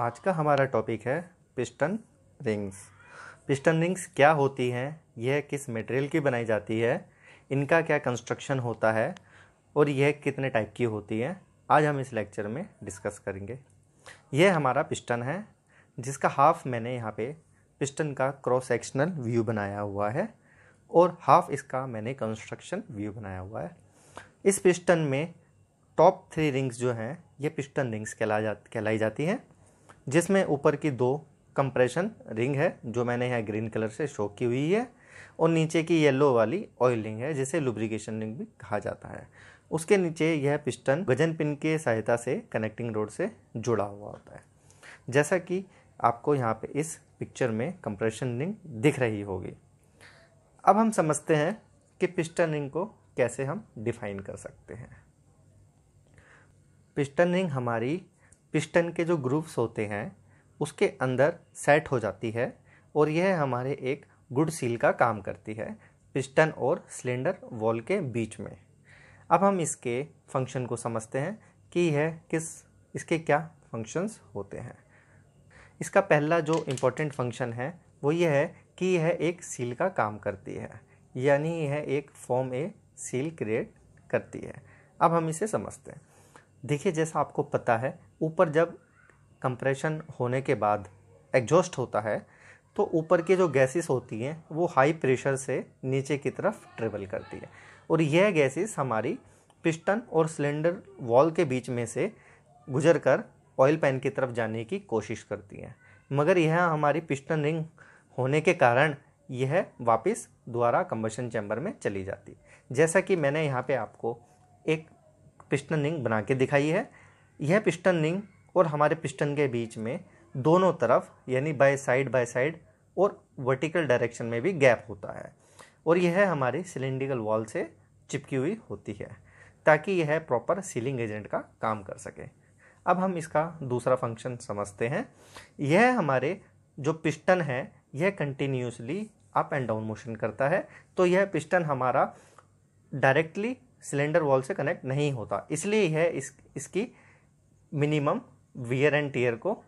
आज का हमारा टॉपिक है पिस्टन रिंग्स पिस्टन रिंग्स क्या होती हैं यह किस मटेरियल की बनाई जाती है इनका क्या कंस्ट्रक्शन होता है और यह कितने टाइप की होती हैं आज हम इस लेक्चर में डिस्कस करेंगे यह हमारा पिस्टन है जिसका हाफ मैंने यहाँ पे पिस्टन का क्रॉस सेक्शनल व्यू बनाया हुआ है और हाफ इसका मैंने कंस्ट्रक्शन व्यू बनाया हुआ है इस पिस्टन में टॉप थ्री रिंग्स जो हैं ये पिस्टन रिंग्स कहला जा कहलाई जाती हैं जिसमें ऊपर की दो कंप्रेशन रिंग है जो मैंने यहाँ ग्रीन कलर से शो की हुई है और नीचे की येलो वाली ऑयल रिंग है जिसे लुब्रिकेशन रिंग भी कहा जाता है उसके नीचे यह पिस्टन गजन पिन के सहायता से कनेक्टिंग रोड से जुड़ा हुआ होता है जैसा कि आपको यहाँ पे इस पिक्चर में कंप्रेशन रिंग दिख रही होगी अब हम समझते हैं कि पिस्टन रिंग को कैसे हम डिफाइन कर सकते हैं पिस्टन रिंग हमारी पिस्टन के जो ग्रूव्स होते हैं उसके अंदर सेट हो जाती है और यह हमारे एक गुड सील का काम करती है पिस्टन और सिलेंडर वॉल के बीच में अब हम इसके फंक्शन को समझते हैं कि यह किस इसके क्या फंक्शंस होते हैं इसका पहला जो इम्पोर्टेंट फंक्शन है वो यह है कि यह एक सील का काम करती है यानी यह एक फॉर्म ए सील क्रिएट करती है अब हम इसे समझते हैं देखिए जैसा आपको पता है ऊपर जब कंप्रेशन होने के बाद एग्जॉस्ट होता है तो ऊपर के जो गैसेस होती हैं वो हाई प्रेशर से नीचे की तरफ ट्रेवल करती है और यह गैसेस हमारी पिस्टन और सिलेंडर वॉल के बीच में से गुजर कर ऑयल पैन की तरफ जाने की कोशिश करती हैं मगर यह हमारी पिस्टन रिंग होने के कारण यह वापस दोबारा कम्बशन चैम्बर में चली जाती जैसा कि मैंने यहाँ पे आपको एक पिस्टन रिंग बना के दिखाई है यह पिस्टन रिंग और हमारे पिस्टन के बीच में दोनों तरफ यानी बाय साइड बाय साइड और वर्टिकल डायरेक्शन में भी गैप होता है और यह हमारी सिलेंड्रिकल वॉल से चिपकी हुई होती है ताकि यह प्रॉपर सीलिंग एजेंट का काम कर सके अब हम इसका दूसरा फंक्शन समझते हैं यह हमारे जो पिस्टन है यह continuously up and down motion करता है तो यह पिस्टन हमारा डायरेक्टली सिलेंडर वॉल से कनेक्ट नहीं होता इसलिए है इस इसकी मिनिमम वियर एंड टीयर को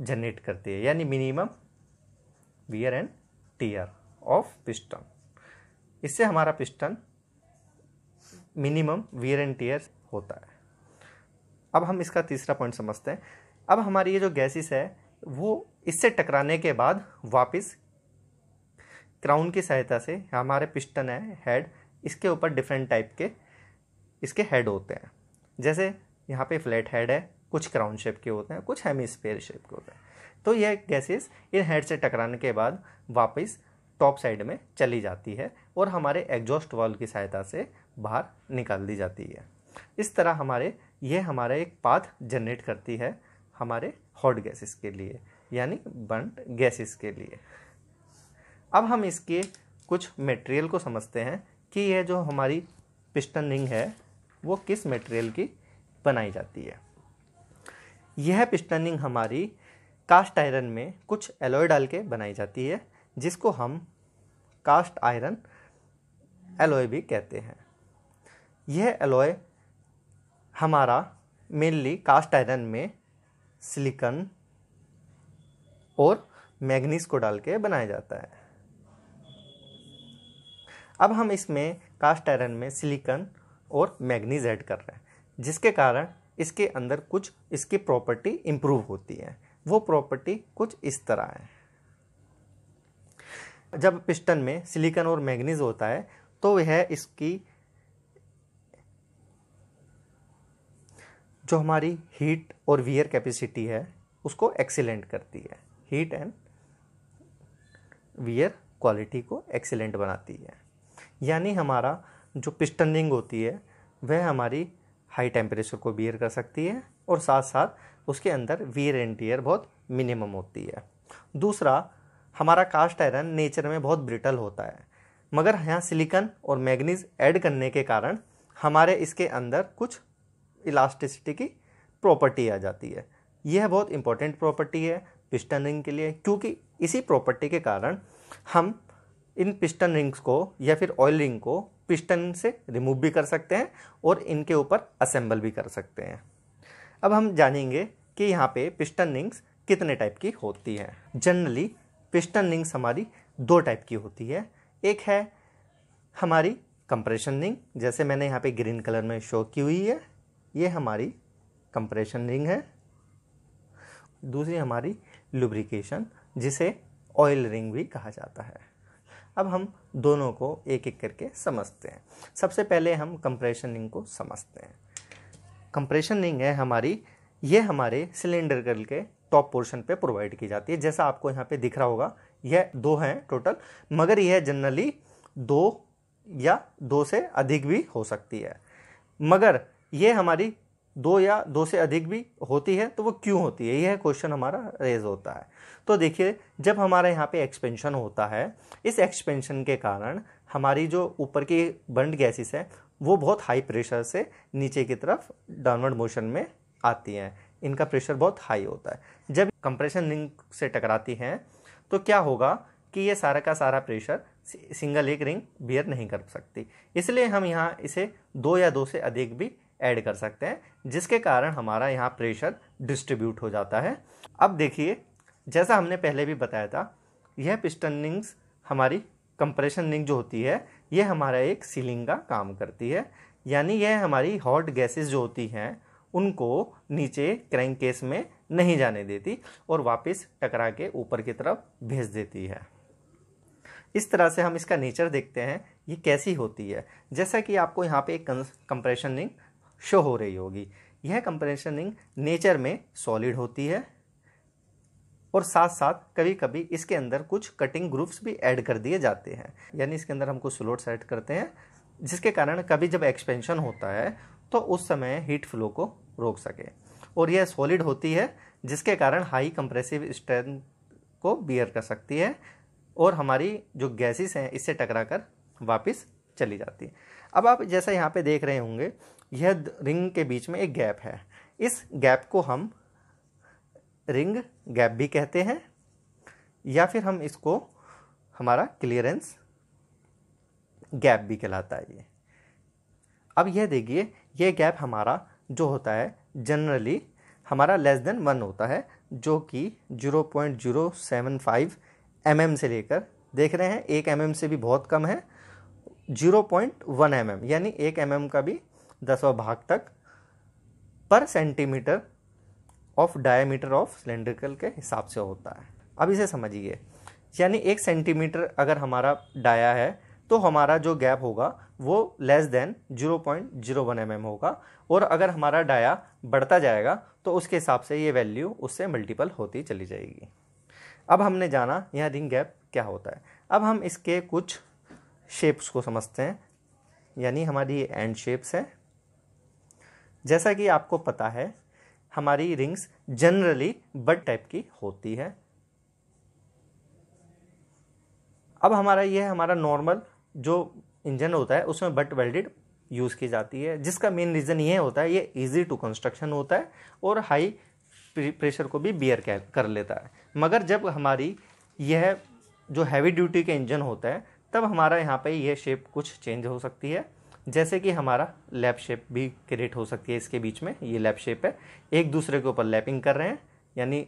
जनरेट करती है यानी minimum wear and tear of piston इससे हमारा piston minimum wear and tear होता है अब हम इसका तीसरा पॉइंट समझते हैं अब हमारी ये जो गैसेस है वो इससे टकराने के बाद वापस क्राउन की सहायता से हमारे पिस्टन है हेड इसके ऊपर डिफरेंट टाइप के इसके हेड होते हैं जैसे यहाँ पे फ्लैट हेड है कुछ क्राउन शेप के होते हैं कुछ स्पेयर शेप के होते हैं तो यह गैसेस इन हेड से टकराने के बाद वापस टॉप साइड में चली जाती है और हमारे एग्जॉस्ट वॉल की सहायता से बाहर निकाल दी जाती है इस तरह हमारे ये हमारा एक पाथ जनरेट करती है हमारे हॉट गैसेस के लिए यानी बर्न गैसेस के लिए अब हम इसके कुछ मटेरियल को समझते हैं कि यह जो हमारी पिस्टन रिंग है वो किस मटेरियल की बनाई जाती है यह पिस्टन रिंग हमारी कास्ट आयरन में कुछ एलोय डाल के बनाई जाती है जिसको हम कास्ट आयरन एलोय भी कहते हैं यह एलोय हमारा मेनली कास्ट आयरन में सिलिकन और मैग्नीस को डाल के बनाया जाता है अब हम इसमें कास्ट आयरन में सिलिकन और मैग्नीज ऐड कर रहे हैं जिसके कारण इसके अंदर कुछ इसकी प्रॉपर्टी इम्प्रूव होती है वो प्रॉपर्टी कुछ इस तरह है जब पिस्टन में सिलिकन और मैग्नीज होता है तो वह इसकी जो हमारी हीट और वियर कैपेसिटी है उसको एक्सीलेंट करती है हीट एंड वियर क्वालिटी को एक्सीलेंट बनाती है यानी हमारा जो पिस्टन रिंग होती है वह हमारी हाई टेम्परेचर को बियर कर सकती है और साथ साथ उसके अंदर वीर एंड टीयर बहुत मिनिमम होती है दूसरा हमारा कास्ट आयरन नेचर में बहुत ब्रिटल होता है मगर यहाँ सिलिकन और मैग्नीज ऐड करने के कारण हमारे इसके अंदर कुछ इलास्टिसिटी की प्रॉपर्टी आ जाती है यह बहुत इंपॉर्टेंट प्रॉपर्टी है पिस्टन रिंग के लिए क्योंकि इसी प्रॉपर्टी के कारण हम इन पिस्टन रिंग्स को या फिर ऑयल रिंग को पिस्टन से रिमूव भी कर सकते हैं और इनके ऊपर असेंबल भी कर सकते हैं अब हम जानेंगे कि यहाँ पे पिस्टन रिंग्स कितने टाइप की होती हैं जनरली पिस्टन रिंग्स हमारी दो टाइप की होती है एक है हमारी कंप्रेशन रिंग जैसे मैंने यहाँ पे ग्रीन कलर में शो की हुई है ये हमारी कंप्रेशन रिंग है दूसरी हमारी लुब्रिकेशन जिसे ऑयल रिंग भी कहा जाता है अब हम दोनों को एक एक करके समझते हैं सबसे पहले हम कंप्रेशनिंग को समझते हैं कंप्रेशनिंग है हमारी ये हमारे सिलेंडर गर्ल के टॉप पोर्शन पे प्रोवाइड की जाती है जैसा आपको यहाँ पे दिख रहा होगा यह दो हैं टोटल मगर यह जनरली दो या दो से अधिक भी हो सकती है मगर ये हमारी दो या दो से अधिक भी होती है तो वो क्यों होती है यह क्वेश्चन हमारा रेज होता है तो देखिए जब हमारे यहाँ पे एक्सपेंशन होता है इस एक्सपेंशन के कारण हमारी जो ऊपर की बंड गैसेस हैं वो बहुत हाई प्रेशर से नीचे की तरफ डाउनवर्ड मोशन में आती हैं इनका प्रेशर बहुत हाई होता है जब कंप्रेशन रिंग से टकराती हैं तो क्या होगा कि ये सारा का सारा प्रेशर सिंगल एक रिंग बियर नहीं कर सकती इसलिए हम यहाँ इसे दो या दो से अधिक भी ऐड कर सकते हैं जिसके कारण हमारा यहाँ प्रेशर डिस्ट्रीब्यूट हो जाता है अब देखिए जैसा हमने पहले भी बताया था यह पिस्टन रिंग्स हमारी कंप्रेशन रिंग जो होती है ये हमारा एक सीलिंग का काम करती है यानी यह हमारी हॉट गैसेस जो होती हैं उनको नीचे क्रैंक केस में नहीं जाने देती और वापस टकरा के ऊपर की तरफ भेज देती है इस तरह से हम इसका नेचर देखते हैं ये कैसी होती है जैसा कि आपको यहाँ पे एक कंप्रेशन रिंग शो हो रही होगी यह कंप्रेशनिंग नेचर में सॉलिड होती है और साथ साथ कभी कभी इसके अंदर कुछ कटिंग ग्रुप्स भी ऐड कर दिए जाते हैं यानी इसके अंदर हम कुछ स्लोट्स ऐड करते हैं जिसके कारण कभी जब एक्सपेंशन होता है तो उस समय हीट फ्लो को रोक सके और यह सॉलिड होती है जिसके कारण हाई कंप्रेसिव स्ट्रेंथ को बियर कर सकती है और हमारी जो गैसेस हैं इससे टकरा कर वापस चली जाती है अब आप जैसा यहाँ पे देख रहे होंगे यह रिंग के बीच में एक गैप है इस गैप को हम रिंग गैप भी कहते हैं या फिर हम इसको हमारा क्लियरेंस गैप भी कहलाता है ये अब यह देखिए यह गैप हमारा जो होता है जनरली हमारा लेस देन वन होता है जो कि zero point zero seven five M से लेकर देख रहे हैं एक एम mm से भी बहुत कम है zero point one M M यानी एक एम एम का भी दसवा भाग तक पर centimetre of diameter of cylindrical के हिसाब से होता है अब इसे समझिए यानी एक सेंटीमीटर अगर हमारा डाया है तो हमारा जो गैप होगा वो less than zero zero point one M M होगा और अगर हमारा डाया बढ़ता जाएगा तो उसके हिसाब से ये वैल्यू उससे मल्टीपल होती चली जाएगी अब हमने जाना यह रिंग गैप क्या होता है अब हम इसके कुछ शेप्स को समझते हैं यानी हमारी एंड शेप्स है जैसा कि आपको पता है हमारी रिंग्स जनरली बड टाइप की होती है अब हमारा यह हमारा नॉर्मल जो इंजन होता है उसमें बट वेल्डेड यूज़ की जाती है जिसका मेन रीज़न ये होता है ये इजी टू कंस्ट्रक्शन होता है और हाई प्रेशर को भी बियर कर लेता है मगर जब हमारी यह जो हैवी ड्यूटी के इंजन होता है तब हमारा यहाँ पे यह शेप कुछ चेंज हो सकती है जैसे कि हमारा लैप शेप भी क्रिएट हो सकती है इसके बीच में ये लैप शेप है एक दूसरे के ऊपर लैपिंग कर रहे हैं यानी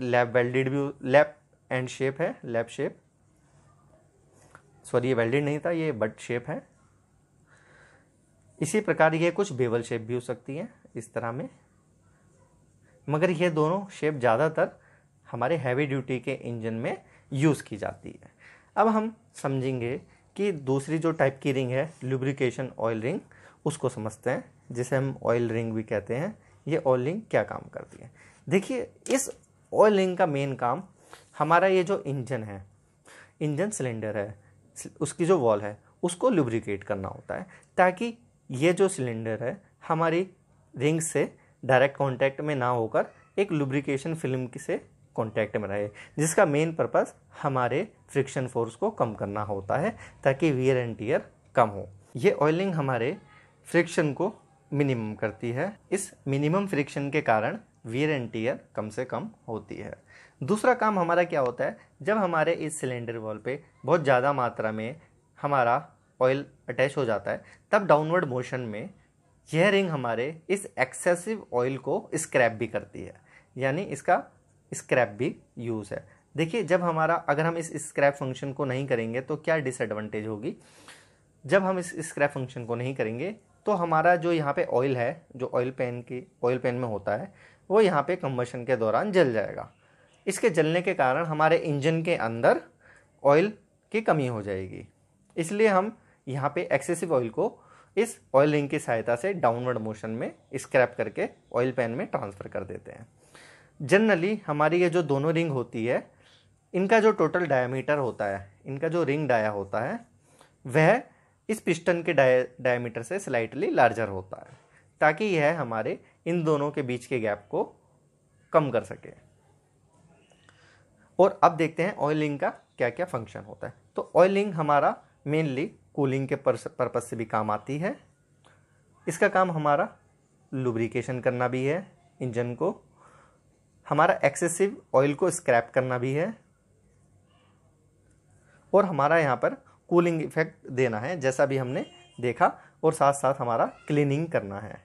लैप वेल्डेड भी लैप एंड शेप है लैप शेप सॉरी ये वेल्डेड नहीं था ये बट शेप है इसी प्रकार ये कुछ बेवल शेप भी हो सकती हैं इस तरह में मगर ये दोनों शेप ज़्यादातर हमारे हैवी ड्यूटी के इंजन में यूज़ की जाती है अब हम समझेंगे कि दूसरी जो टाइप की रिंग है लुब्रिकेशन ऑयल रिंग उसको समझते हैं जिसे हम ऑयल रिंग भी कहते हैं ये ऑयल रिंग क्या काम करती है देखिए इस ऑयल रिंग का मेन काम हमारा ये जो इंजन है इंजन सिलेंडर है उसकी जो वॉल है उसको लुब्रिकेट करना होता है ताकि ये जो सिलेंडर है हमारी रिंग से डायरेक्ट कांटेक्ट में ना होकर एक लुब्रिकेशन फिल्म से कॉन्टैक्ट में रहे जिसका मेन पर्पस हमारे फ्रिक्शन फोर्स को कम करना होता है ताकि वियर एंड टीयर कम हो ये ऑयलिंग हमारे फ्रिक्शन को मिनिमम करती है इस मिनिमम फ्रिक्शन के कारण वियर एंड टीयर कम से कम होती है दूसरा काम हमारा क्या होता है जब हमारे इस सिलेंडर वॉल पे बहुत ज़्यादा मात्रा में हमारा ऑयल अटैच हो जाता है तब डाउनवर्ड मोशन में यह रिंग हमारे इस एक्सेसिव ऑयल को स्क्रैप भी करती है यानी इसका स्क्रैप भी यूज़ है देखिए जब हमारा अगर हम इस स्क्रैप फंक्शन को नहीं करेंगे तो क्या डिसएडवांटेज होगी जब हम इस स्क्रैप फंक्शन को नहीं करेंगे तो हमारा जो यहाँ पे ऑयल है जो ऑयल पैन की ऑयल पैन में होता है वो यहाँ पे कम्बशन के दौरान जल जाएगा इसके जलने के कारण हमारे इंजन के अंदर ऑयल की कमी हो जाएगी इसलिए हम यहाँ पे एक्सेसिव ऑयल को इस ऑयल रिंग की सहायता से डाउनवर्ड मोशन में स्क्रैप करके ऑयल पैन में ट्रांसफ़र कर देते हैं जनरली हमारी ये जो दोनों रिंग होती है इनका जो टोटल डायमीटर होता है इनका जो रिंग डाया होता है वह इस पिस्टन के डायमीटर से स्लाइटली लार्जर होता है ताकि यह हमारे इन दोनों के बीच के गैप को कम कर सके और अब देखते हैं ऑयलिंग का क्या क्या फंक्शन होता है तो ऑयलिंग हमारा मेनली कूलिंग के पर्पज़ से भी काम आती है इसका काम हमारा लुब्रिकेशन करना भी है इंजन को हमारा एक्सेसिव ऑयल को स्क्रैप करना भी है और हमारा यहाँ पर कूलिंग इफेक्ट देना है जैसा भी हमने देखा और साथ साथ हमारा क्लीनिंग करना है